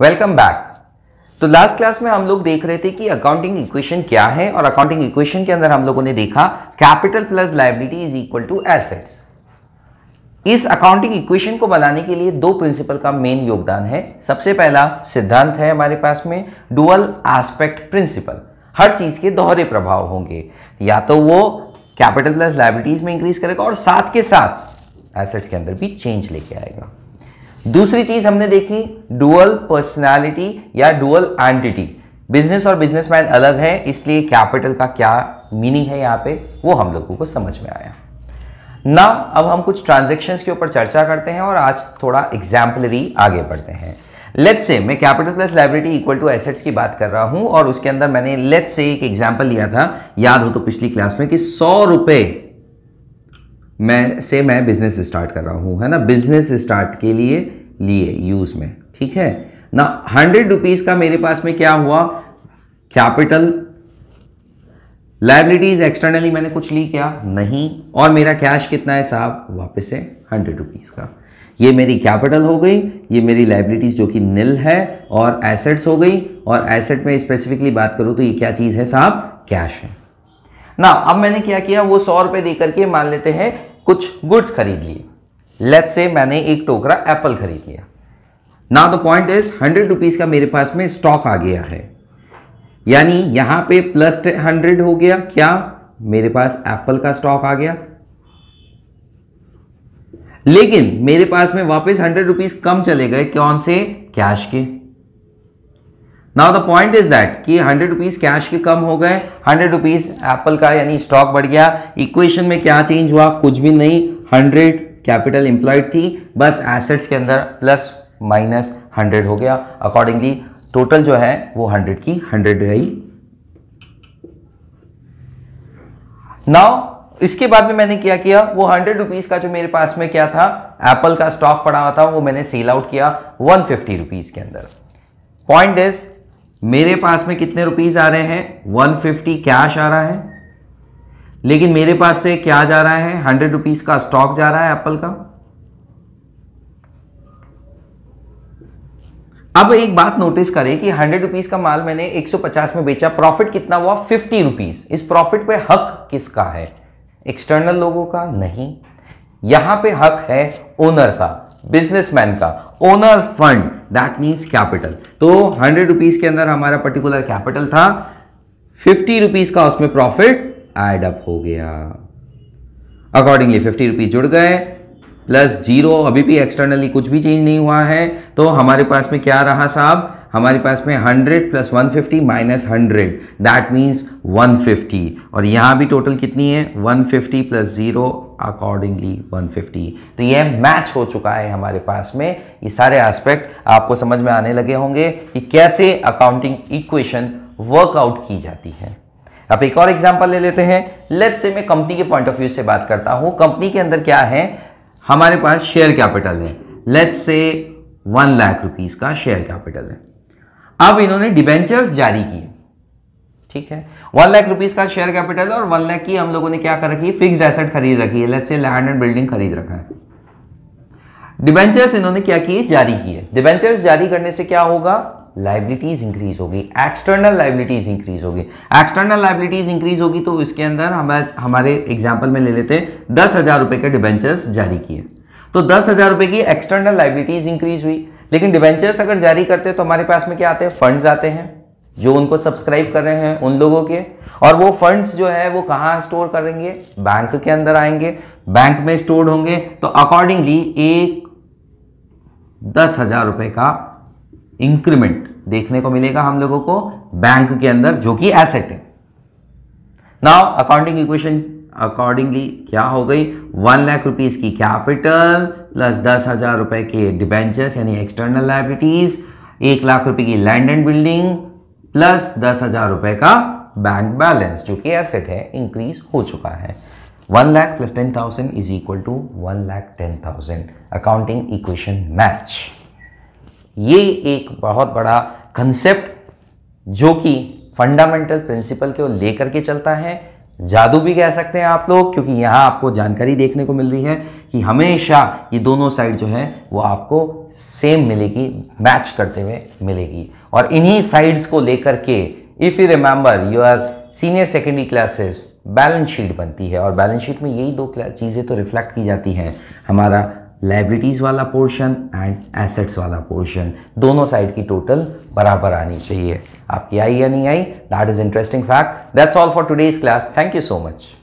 welcome back तो last class में हम लोग देख रहे थे कि अकाउंटिंग इक्वेशन क्या है और अकाउंटिंग इक्वेशन के अंदर हम लोगों ने देखा capital plus liability is equal to assets इस अकाउंटिंग इक्वेशन को बनाने के लिए दो प्रिंसिपल का मेन योगदान है सबसे पहला सिद्धांत है हमारे पास में डुअल एस्पेक्ट प्रिंसिपल हर चीज के दोहरे प्रभाव होंगे या तो वो कैपिटल प्लस लाइबिलिटीज में इंक्रीज करेगा और साथ के साथ एसेट्स के अंदर भी चेंज लेके आएगा दूसरी चीज हमने देखी डुअल पर्सनालिटी या डुअल एंटिटी बिजनेस और बिजनेसमैन अलग है इसलिए कैपिटल का क्या मीनिंग है यहाँ पे वो हम लोगों को समझ में आया ना अब हम कुछ ट्रांजेक्शन्स के ऊपर चर्चा करते हैं और आज थोड़ा एग्जाम्पलरी आगे बढ़ते हैं लेट से मैं capital plus liability equal to assets की बात कर रहा हूं और उसके अंदर मैंने लेट से एक एग्जाम्पल लिया था याद हो तो पिछली क्लास में कि सौ रुपये मैं से मैं बिजनेस स्टार्ट कर रहा हूँ है ना बिजनेस स्टार्ट के लिए लिए यूज़ में ठीक है ना हंड्रेड रुपीज़ का मेरे पास में क्या हुआ कैपिटल लाइबिलिटीज एक्सटर्नली मैंने कुछ ली क्या नहीं और मेरा कैश कितना है साहब वापस है हंड्रेड रुपीज़ का ये मेरी कैपिटल हो गई ये मेरी लाइबिलिटीज़ जो कि निल है और एसेट्स हो गई और एसेट में स्पेसिफिकली बात करूँ तो ये क्या चीज़ है साहब कैश है ना अब मैंने क्या किया वो सौ रुपए देकर के मान लेते हैं कुछ गुड्स खरीद लिए लेट से मैंने एक टोकरा एप्पल खरीद लिया ना the point is hundred rupees का मेरे पास में स्टॉक आ गया है यानी यहां पे प्लस हंड्रेड हो गया क्या मेरे पास एप्पल का स्टॉक आ गया लेकिन मेरे पास में वापस हंड्रेड रुपीज़ कम चले गए कौन से कैश के now the point is that कि हंड्रेड रुपीज़ कैश के कम हो गए हंड्रेड रुपीज़ एप्पल का यानी स्टॉक बढ़ गया इक्वेशन में क्या चेंज हुआ कुछ भी नहीं हंड्रेड कैपिटल इंप्लॉयड थी बस एसेट्स के अंदर प्लस माइनस हंड्रेड हो गया अकॉर्डिंगली टोटल जो है वो हंड्रेड की हंड्रेड रही नाउ इसके बाद में मैंने क्या किया वो हंड्रेड रुपीज़ का जो मेरे पास में क्या था एप्पल का स्टॉक पड़ा हुआ था वो मैंने सेल आउट किया वन फिफ्टी रुपीज़ के अंदर पॉइंट इज मेरे पास में कितने रुपीज़ आ रहे हैं 150 कैश आ रहा है लेकिन मेरे पास से क्या जा रहा है हंड्रेड रुपीज़ का स्टॉक जा रहा है एप्पल का अब एक बात नोटिस करें कि हंड्रेड रुपीज़ का माल मैंने 150 में बेचा प्रॉफिट कितना हुआ फिफ्टी रुपीज़ इस प्रॉफिट पे हक किसका है एक्सटर्नल लोगों का नहीं यहां पे हक है ओनर का बिजनेसमैन का owner fund that means capital तो हंड्रेड रुपीज के अंदर हमारा पर्टिकुलर कैपिटल था फिफ्टी रुपीज का उसमें प्रॉफिट एड अप हो गया अकॉर्डिंगली फिफ्टी रुपीज जुड़ गए प्लस जीरो अभी भी एक्सटर्नली कुछ भी चेंज नहीं हुआ है तो हमारे पास में क्या रहा साहब हमारे पास में 100 plus 150 minus hundred that means 150 और यहाँ भी टोटल कितनी है 150 प्लस ज़ीरो अकॉर्डिंगली वन तो ये मैच हो चुका है हमारे पास में ये सारे एस्पेक्ट आपको समझ में आने लगे होंगे कि कैसे अकाउंटिंग इक्वेशन वर्कआउट की जाती है अब एक और एग्जाम्पल ले लेते हैं लेट से मैं कंपनी के पॉइंट ऑफ व्यू से बात करता हूँ कंपनी के अंदर क्या है हमारे पास शेयर कैपिटल है let's say one lakh rupees का शेयर कैपिटल है अब इन्होंने डिबेंचर्स जारी किए ठीक है वन लाख रुपीज का शेयर कैपिटल और वन लाख की हम लोगों ने क्या कर रखी है फिक्स एसेट खरीद रखी है let's say land and building खरीद रखा है डिबेंचर्स इन्होंने क्या किए जारी किए डिबेंचर्स जारी करने से क्या होगा लाइबिलिटीज इंक्रीज होगी एक्सटर्नल लाइबिलिटीज इंक्रीज होगी एक्सटर्नल लाइबिलिटीज इंक्रीज होगी तो इसके अंदर हम हमारे एग्जाम्पल में ले लेते हैं दस हजार रुपए के डिबेंचर्स जारी किए तो दस हजार रुपए की एक्सटर्नल लाइबिलिटीज इंक्रीज हुई लेकिन डिवेंचर्स अगर जारी करते हैं तो हमारे पास में क्या आते हैं फंड्स आते हैं जो उनको सब्सक्राइब कर रहे हैं उन लोगों के और वो फंड्स जो है वो कहाँ स्टोर करेंगे बैंक के अंदर आएंगे बैंक में स्टोर होंगे तो अकॉर्डिंगली एक दस हजार रुपए का इंक्रीमेंट देखने को मिलेगा हम लोगों को बैंक के अंदर जो कि एसेट है नाउ अकाउंटिंग इक्वेशन अकॉर्डिंगली क्या हो गई वन लाख रुपीज़ की कैपिटल प्लस दस हज़ार रुपए के डिबेंचर्स यानी एक्सटर्नल लाइबिलिटीज़ एक लाख रुपए की लैंड एंड बिल्डिंग प्लस दस हज़ार रुपए का बैंक बैलेंस जो कि एसेट है इंक्रीज हो चुका है one lakh plus ten thousand is equal to one lakh ten thousand accounting equation match ये एक बहुत बड़ा कंसेप्ट जो कि फंडामेंटल प्रिंसिपल को लेकर के चलता है जादू भी कह सकते हैं आप लोग क्योंकि यहाँ आपको जानकारी देखने को मिल रही है कि हमेशा ये दोनों साइड जो है वो आपको सेम मिलेगी मैच करते हुए मिलेगी और इन्हीं साइड्स को लेकर के if you remember your senior secondary classes balance sheet बनती है और बैलेंस शीट में यही दो चीज़ें तो रिफ्लेक्ट की जाती हैं हमारा लाइब्रिटीज वाला पोर्शन एंड एसेट्स वाला पोर्शन दोनों साइड की टोटल बराबर आनी चाहिए आपकी आई या नहीं आई that is interesting fact that's all for today's class thank you so much